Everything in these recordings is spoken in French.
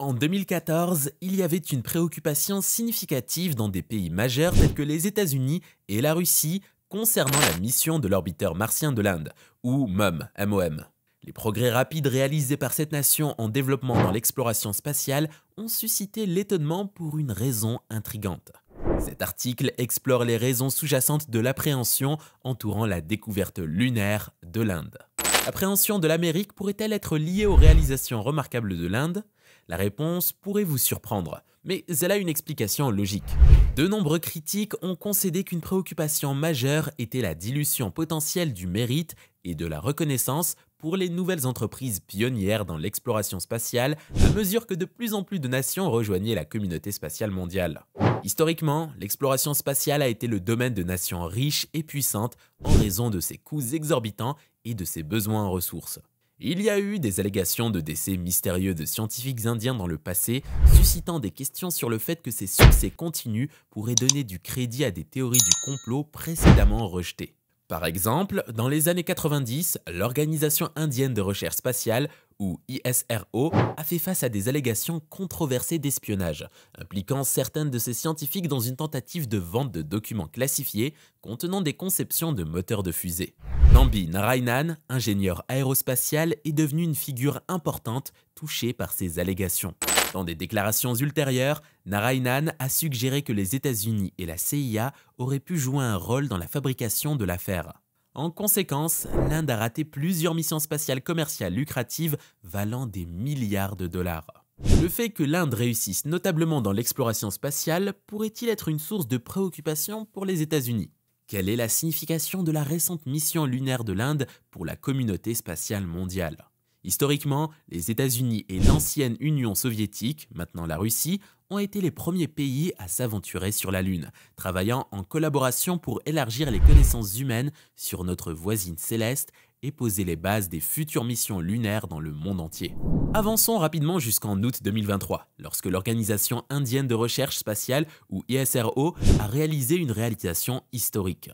En 2014, il y avait une préoccupation significative dans des pays majeurs tels que les États-Unis et la Russie concernant la mission de l'orbiteur martien de l'Inde, ou MOM, MOM. Les progrès rapides réalisés par cette nation en développement dans l'exploration spatiale ont suscité l'étonnement pour une raison intrigante. Cet article explore les raisons sous-jacentes de l'appréhension entourant la découverte lunaire de l'Inde. L'appréhension de l'Amérique pourrait-elle être liée aux réalisations remarquables de l'Inde la réponse pourrait vous surprendre, mais elle a une explication logique. De nombreux critiques ont concédé qu'une préoccupation majeure était la dilution potentielle du mérite et de la reconnaissance pour les nouvelles entreprises pionnières dans l'exploration spatiale à mesure que de plus en plus de nations rejoignaient la communauté spatiale mondiale. Historiquement, l'exploration spatiale a été le domaine de nations riches et puissantes en raison de ses coûts exorbitants et de ses besoins en ressources. Il y a eu des allégations de décès mystérieux de scientifiques indiens dans le passé, suscitant des questions sur le fait que ces succès continus pourraient donner du crédit à des théories du complot précédemment rejetées. Par exemple, dans les années 90, l'Organisation indienne de recherche spatiale, ou ISRO, a fait face à des allégations controversées d'espionnage, impliquant certaines de ses scientifiques dans une tentative de vente de documents classifiés contenant des conceptions de moteurs de fusée. Nambi Narayanan, ingénieur aérospatial, est devenu une figure importante touchée par ces allégations. Dans des déclarations ultérieures, Narainan a suggéré que les États-Unis et la CIA auraient pu jouer un rôle dans la fabrication de l'affaire. En conséquence, l'Inde a raté plusieurs missions spatiales commerciales lucratives valant des milliards de dollars. Le fait que l'Inde réussisse notablement dans l'exploration spatiale pourrait-il être une source de préoccupation pour les États-Unis Quelle est la signification de la récente mission lunaire de l'Inde pour la communauté spatiale mondiale Historiquement, les États-Unis et l'ancienne Union soviétique, maintenant la Russie, ont été les premiers pays à s'aventurer sur la Lune, travaillant en collaboration pour élargir les connaissances humaines sur notre voisine céleste et poser les bases des futures missions lunaires dans le monde entier. Avançons rapidement jusqu'en août 2023, lorsque l'Organisation indienne de recherche spatiale, ou ISRO, a réalisé une réalisation historique.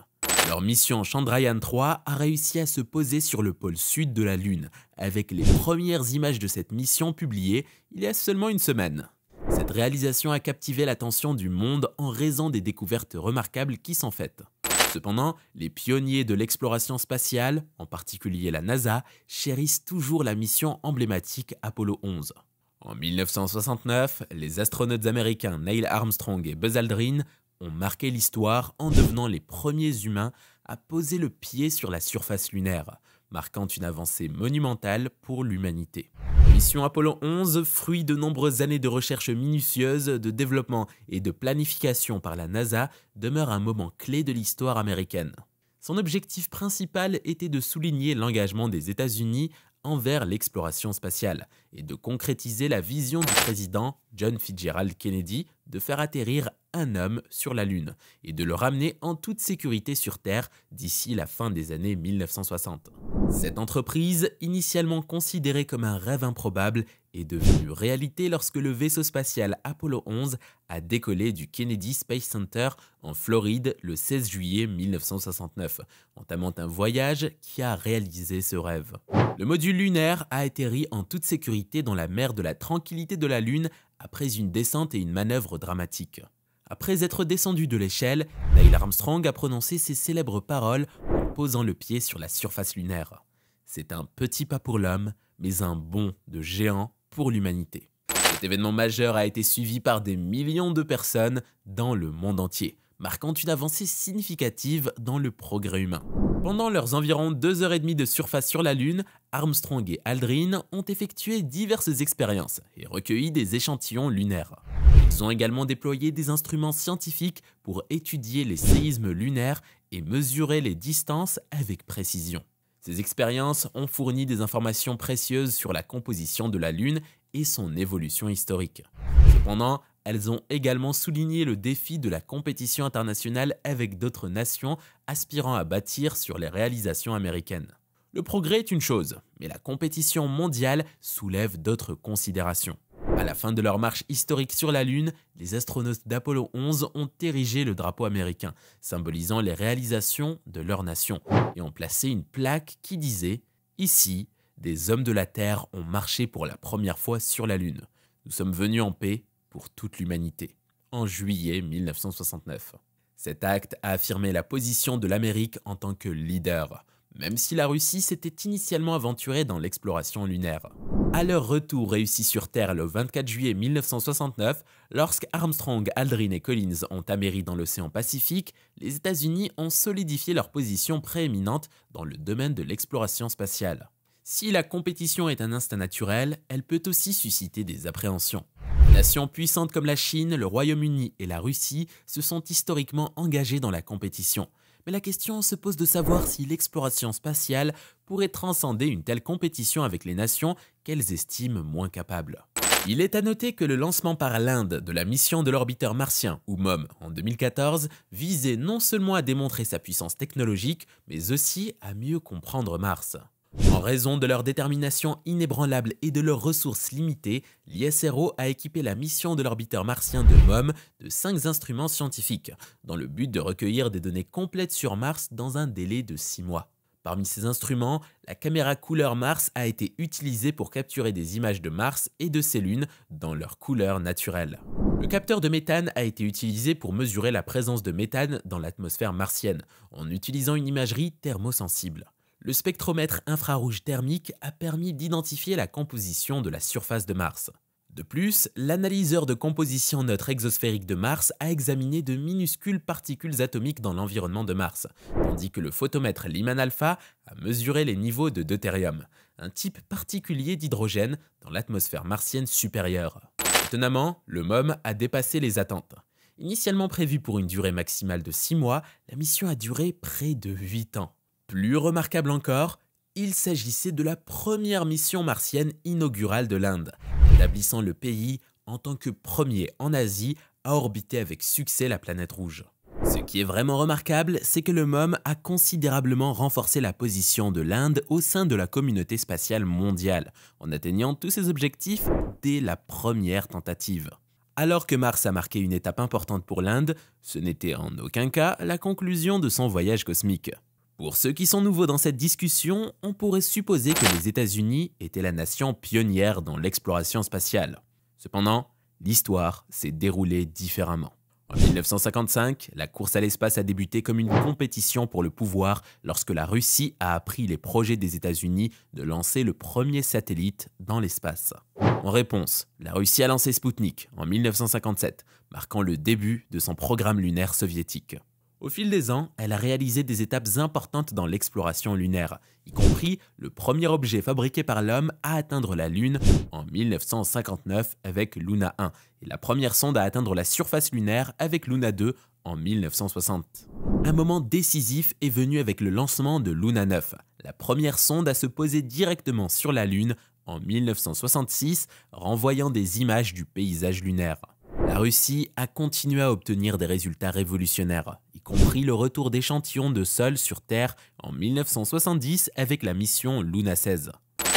Leur mission Chandrayaan 3 a réussi à se poser sur le pôle sud de la Lune, avec les premières images de cette mission publiées il y a seulement une semaine. Cette réalisation a captivé l'attention du monde en raison des découvertes remarquables qui s'en faites. Cependant, les pionniers de l'exploration spatiale, en particulier la NASA, chérissent toujours la mission emblématique Apollo 11. En 1969, les astronautes américains Neil Armstrong et Buzz Aldrin ont marqué l'histoire en devenant les premiers humains à poser le pied sur la surface lunaire, marquant une avancée monumentale pour l'humanité. Mission Apollo 11, fruit de nombreuses années de recherches minutieuses, de développement et de planification par la NASA, demeure un moment clé de l'histoire américaine. Son objectif principal était de souligner l'engagement des États-Unis envers l'exploration spatiale et de concrétiser la vision du président John Fitzgerald Kennedy de faire atterrir un homme sur la Lune et de le ramener en toute sécurité sur Terre d'ici la fin des années 1960. Cette entreprise, initialement considérée comme un rêve improbable, est devenue réalité lorsque le vaisseau spatial Apollo 11 a décollé du Kennedy Space Center en Floride le 16 juillet 1969, entamant un voyage qui a réalisé ce rêve. Le module lunaire a atterri en toute sécurité dans la mer de la tranquillité de la Lune après une descente et une manœuvre dramatique. Après être descendu de l'échelle, Neil Armstrong a prononcé ses célèbres paroles en posant le pied sur la surface lunaire. C'est un petit pas pour l'homme, mais un bond de géant pour l'humanité. Cet événement majeur a été suivi par des millions de personnes dans le monde entier, marquant une avancée significative dans le progrès humain. Pendant leurs environ 2 et demie de surface sur la Lune, Armstrong et Aldrin ont effectué diverses expériences et recueilli des échantillons lunaires. Ils ont également déployé des instruments scientifiques pour étudier les séismes lunaires et mesurer les distances avec précision. Ces expériences ont fourni des informations précieuses sur la composition de la Lune et son évolution historique. Cependant, elles ont également souligné le défi de la compétition internationale avec d'autres nations aspirant à bâtir sur les réalisations américaines. Le progrès est une chose, mais la compétition mondiale soulève d'autres considérations. À la fin de leur marche historique sur la Lune, les astronautes d'Apollo 11 ont érigé le drapeau américain, symbolisant les réalisations de leur nation, et ont placé une plaque qui disait ⁇ Ici, des hommes de la Terre ont marché pour la première fois sur la Lune. Nous sommes venus en paix pour toute l'humanité. ⁇ En juillet 1969. Cet acte a affirmé la position de l'Amérique en tant que leader même si la Russie s'était initialement aventurée dans l'exploration lunaire. À leur retour réussi sur Terre le 24 juillet 1969, lorsque Armstrong, Aldrin et Collins ont améri dans l'océan Pacifique, les États-Unis ont solidifié leur position prééminente dans le domaine de l'exploration spatiale. Si la compétition est un instinct naturel, elle peut aussi susciter des appréhensions. Nations puissantes comme la Chine, le Royaume-Uni et la Russie se sont historiquement engagées dans la compétition, mais la question se pose de savoir si l'exploration spatiale pourrait transcender une telle compétition avec les nations qu'elles estiment moins capables. Il est à noter que le lancement par l'Inde de la mission de l'orbiteur martien, ou MOM, en 2014, visait non seulement à démontrer sa puissance technologique, mais aussi à mieux comprendre Mars. En raison de leur détermination inébranlable et de leurs ressources limitées, l'ISRO a équipé la mission de l'orbiteur martien de MOM de cinq instruments scientifiques, dans le but de recueillir des données complètes sur Mars dans un délai de six mois. Parmi ces instruments, la caméra couleur Mars a été utilisée pour capturer des images de Mars et de ses lunes dans leur couleur naturelle. Le capteur de méthane a été utilisé pour mesurer la présence de méthane dans l'atmosphère martienne, en utilisant une imagerie thermosensible. Le spectromètre infrarouge thermique a permis d'identifier la composition de la surface de Mars. De plus, l'analyseur de composition neutre exosphérique de Mars a examiné de minuscules particules atomiques dans l'environnement de Mars, tandis que le photomètre Lyman Alpha a mesuré les niveaux de deutérium, un type particulier d'hydrogène dans l'atmosphère martienne supérieure. Étonnamment, le MOM a dépassé les attentes. Initialement prévu pour une durée maximale de 6 mois, la mission a duré près de 8 ans. Plus remarquable encore, il s'agissait de la première mission martienne inaugurale de l'Inde, établissant le pays en tant que premier en Asie à orbiter avec succès la planète rouge. Ce qui est vraiment remarquable, c'est que le MOM a considérablement renforcé la position de l'Inde au sein de la communauté spatiale mondiale, en atteignant tous ses objectifs dès la première tentative. Alors que Mars a marqué une étape importante pour l'Inde, ce n'était en aucun cas la conclusion de son voyage cosmique. Pour ceux qui sont nouveaux dans cette discussion, on pourrait supposer que les États-Unis étaient la nation pionnière dans l'exploration spatiale. Cependant, l'histoire s'est déroulée différemment. En 1955, la course à l'espace a débuté comme une compétition pour le pouvoir lorsque la Russie a appris les projets des États-Unis de lancer le premier satellite dans l'espace. En réponse, la Russie a lancé Sputnik en 1957, marquant le début de son programme lunaire soviétique. Au fil des ans, elle a réalisé des étapes importantes dans l'exploration lunaire, y compris le premier objet fabriqué par l'homme à atteindre la Lune en 1959 avec Luna 1 et la première sonde à atteindre la surface lunaire avec Luna 2 en 1960. Un moment décisif est venu avec le lancement de Luna 9, la première sonde à se poser directement sur la Lune en 1966, renvoyant des images du paysage lunaire. La Russie a continué à obtenir des résultats révolutionnaires pris le retour d'échantillons de sol sur Terre en 1970 avec la mission Luna 16.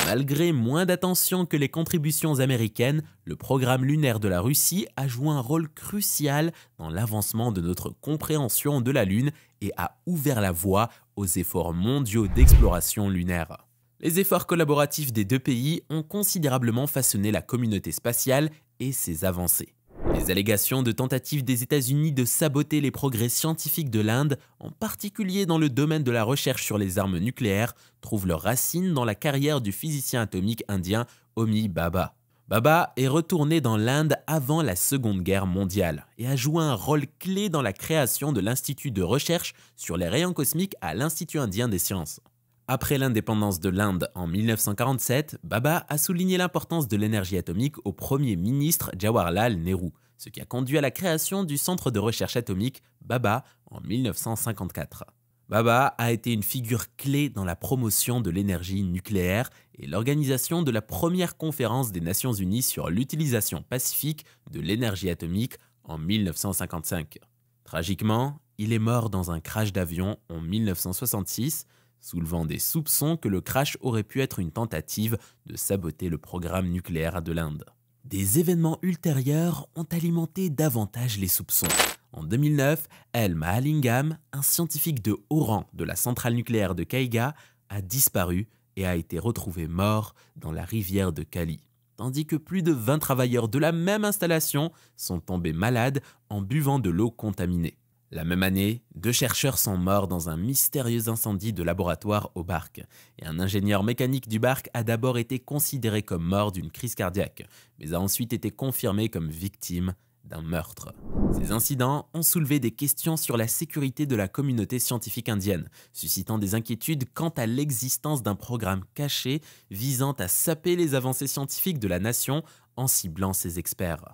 Malgré moins d'attention que les contributions américaines, le programme lunaire de la Russie a joué un rôle crucial dans l'avancement de notre compréhension de la Lune et a ouvert la voie aux efforts mondiaux d'exploration lunaire. Les efforts collaboratifs des deux pays ont considérablement façonné la communauté spatiale et ses avancées. Les allégations de tentatives des États-Unis de saboter les progrès scientifiques de l'Inde, en particulier dans le domaine de la recherche sur les armes nucléaires, trouvent leur racine dans la carrière du physicien atomique indien Homi Baba. Baba est retourné dans l'Inde avant la Seconde Guerre mondiale et a joué un rôle clé dans la création de l'Institut de recherche sur les rayons cosmiques à l'Institut indien des sciences. Après l'indépendance de l'Inde en 1947, Baba a souligné l'importance de l'énergie atomique au Premier ministre Jawaharlal Nehru, ce qui a conduit à la création du centre de recherche atomique BABA en 1954. Baba a été une figure clé dans la promotion de l'énergie nucléaire et l'organisation de la première conférence des Nations Unies sur l'utilisation pacifique de l'énergie atomique en 1955. Tragiquement, il est mort dans un crash d'avion en 1966, soulevant des soupçons que le crash aurait pu être une tentative de saboter le programme nucléaire de l'Inde. Des événements ultérieurs ont alimenté davantage les soupçons. En 2009, El Mahalingam, un scientifique de haut rang de la centrale nucléaire de Kaiga, a disparu et a été retrouvé mort dans la rivière de Kali, tandis que plus de 20 travailleurs de la même installation sont tombés malades en buvant de l'eau contaminée. La même année, deux chercheurs sont morts dans un mystérieux incendie de laboratoire au Barque, et un ingénieur mécanique du Barque a d'abord été considéré comme mort d'une crise cardiaque, mais a ensuite été confirmé comme victime d'un meurtre. Ces incidents ont soulevé des questions sur la sécurité de la communauté scientifique indienne, suscitant des inquiétudes quant à l'existence d'un programme caché visant à saper les avancées scientifiques de la nation en ciblant ses experts.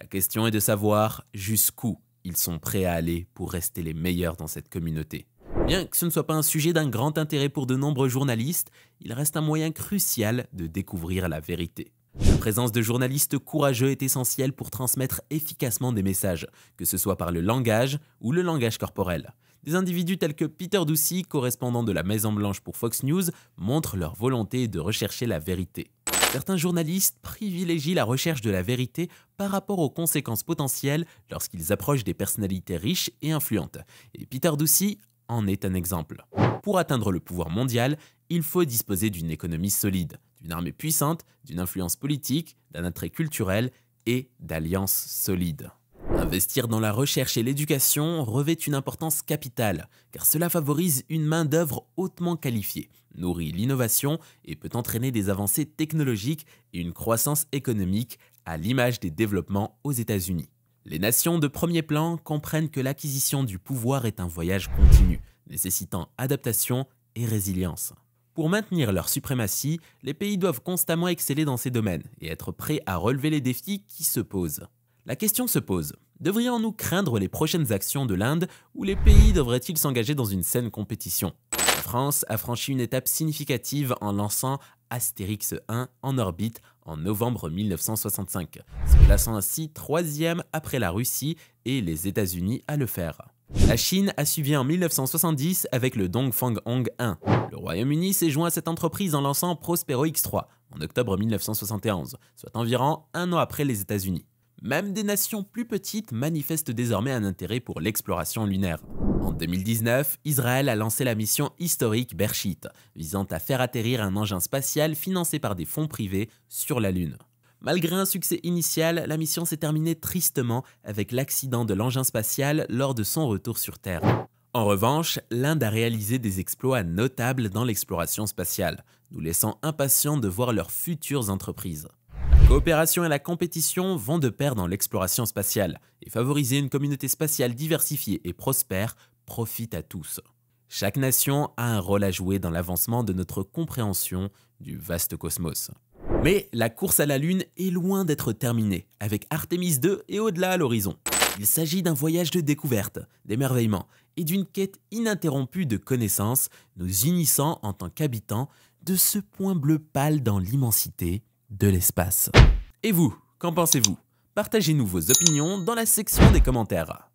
La question est de savoir jusqu'où ils sont prêts à aller pour rester les meilleurs dans cette communauté. Bien que ce ne soit pas un sujet d'un grand intérêt pour de nombreux journalistes, il reste un moyen crucial de découvrir la vérité. La présence de journalistes courageux est essentielle pour transmettre efficacement des messages, que ce soit par le langage ou le langage corporel. Des individus tels que Peter Doucy, correspondant de la Maison Blanche pour Fox News, montrent leur volonté de rechercher la vérité. Certains journalistes privilégient la recherche de la vérité par rapport aux conséquences potentielles lorsqu'ils approchent des personnalités riches et influentes. Et Peter Doucy en est un exemple. Pour atteindre le pouvoir mondial, il faut disposer d'une économie solide, d'une armée puissante, d'une influence politique, d'un attrait culturel et d'alliances solides. Investir dans la recherche et l'éducation revêt une importance capitale, car cela favorise une main-d'œuvre hautement qualifiée nourrit l'innovation et peut entraîner des avancées technologiques et une croissance économique à l'image des développements aux États-Unis. Les nations de premier plan comprennent que l'acquisition du pouvoir est un voyage continu, nécessitant adaptation et résilience. Pour maintenir leur suprématie, les pays doivent constamment exceller dans ces domaines et être prêts à relever les défis qui se posent. La question se pose, devrions-nous craindre les prochaines actions de l'Inde ou les pays devraient-ils s'engager dans une saine compétition France a franchi une étape significative en lançant Astérix 1 en orbite en novembre 1965, se plaçant ainsi troisième après la Russie et les États-Unis à le faire. La Chine a suivi en 1970 avec le Dongfang Hong 1. Le Royaume-Uni s'est joint à cette entreprise en lançant Prospero X3 en octobre 1971, soit environ un an après les États-Unis. Même des nations plus petites manifestent désormais un intérêt pour l'exploration lunaire. En 2019, Israël a lancé la mission historique Bershit, visant à faire atterrir un engin spatial financé par des fonds privés sur la Lune. Malgré un succès initial, la mission s'est terminée tristement avec l'accident de l'engin spatial lors de son retour sur Terre. En revanche, l'Inde a réalisé des exploits notables dans l'exploration spatiale, nous laissant impatients de voir leurs futures entreprises coopération et la compétition vont de pair dans l'exploration spatiale, et favoriser une communauté spatiale diversifiée et prospère profite à tous. Chaque nation a un rôle à jouer dans l'avancement de notre compréhension du vaste cosmos. Mais la course à la Lune est loin d'être terminée, avec Artemis II et au-delà à l'horizon. Il s'agit d'un voyage de découverte, d'émerveillement et d'une quête ininterrompue de connaissances, nous unissant en tant qu'habitants de ce point bleu pâle dans l'immensité de l'espace. Et vous, qu'en pensez-vous Partagez-nous vos opinions dans la section des commentaires.